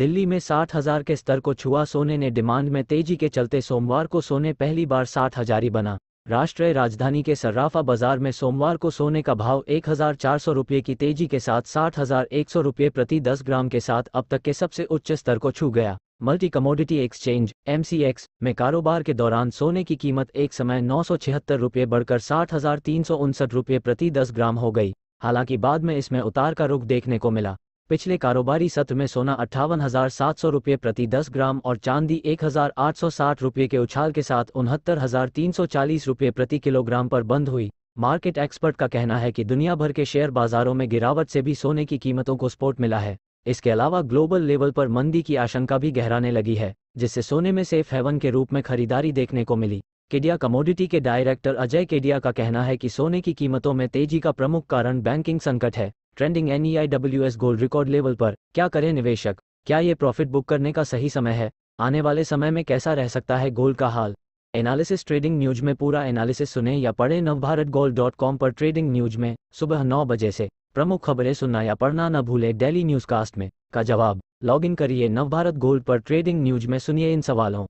दिल्ली में साठ हजार के स्तर को छुआ सोने ने डिमांड में तेजी के चलते सोमवार को सोने पहली बार साठ हजारी बना राष्ट्रीय राजधानी के सर्राफा बाजार में सोमवार को सोने का भाव एक हजार चार सौ रुपये की तेजी के साथ साठ हजार एक सौ रुपये प्रति दस ग्राम के साथ अब तक के सबसे उच्च स्तर को छू गया मल्टी कमोडिटी एक्सचेंज एमसीएक्स में कारोबार के दौरान सोने की कीमत एक समय नौ सौ छिहत्तर रुपये बढ़कर साठ हजार तीन सौ उनसठ रुपये प्रति दस ग्राम हो गई हालांकि बाद में इसमें उतार का रुख देखने को मिला पिछले कारोबारी सत्र में सोना अट्ठावन हजार सात सौ रुपये प्रति 10 ग्राम और चांदी एक हजार आठ सौ साठ रुपये के उछाल के साथ उनहत्तर हजार तीन सौ चालीस रुपये प्रति किलोग्राम पर बंद हुई मार्केट एक्सपर्ट का कहना है कि दुनिया भर के शेयर बाजारों में गिरावट से भी सोने की कीमतों को स्पोर्ट मिला है इसके अलावा ग्लोबल लेवल पर मंदी की आशंका भी गहराने लगी है जिससे सोने में सेफ हेवन के रूप में खरीदारी देखने को मिली केडिया कमोडिटी के डायरेक्टर अजय केडिया का कहना है कि सोने की कीमतों में तेजी का प्रमुख कारण बैंकिंग संकट है trending S e gold record level पर क्या करें निवेशक क्या ये प्रॉफिट बुक करने का सही समय है आने वाले समय में कैसा रह सकता है गोल्ड का हाल एनालिसिस ट्रेडिंग न्यूज में पूरा एनालिसिस सुने या पढ़े भारत गोल्ड डॉट कॉम पर ट्रेडिंग न्यूज में सुबह नौ बजे से प्रमुख खबरें सुनना या पढ़ना न भूले डेली न्यूज कास्ट में का जवाब लॉग इन करिए भारत गोल्ड पर ट्रेडिंग न्यूज में सुनिए इन सवालों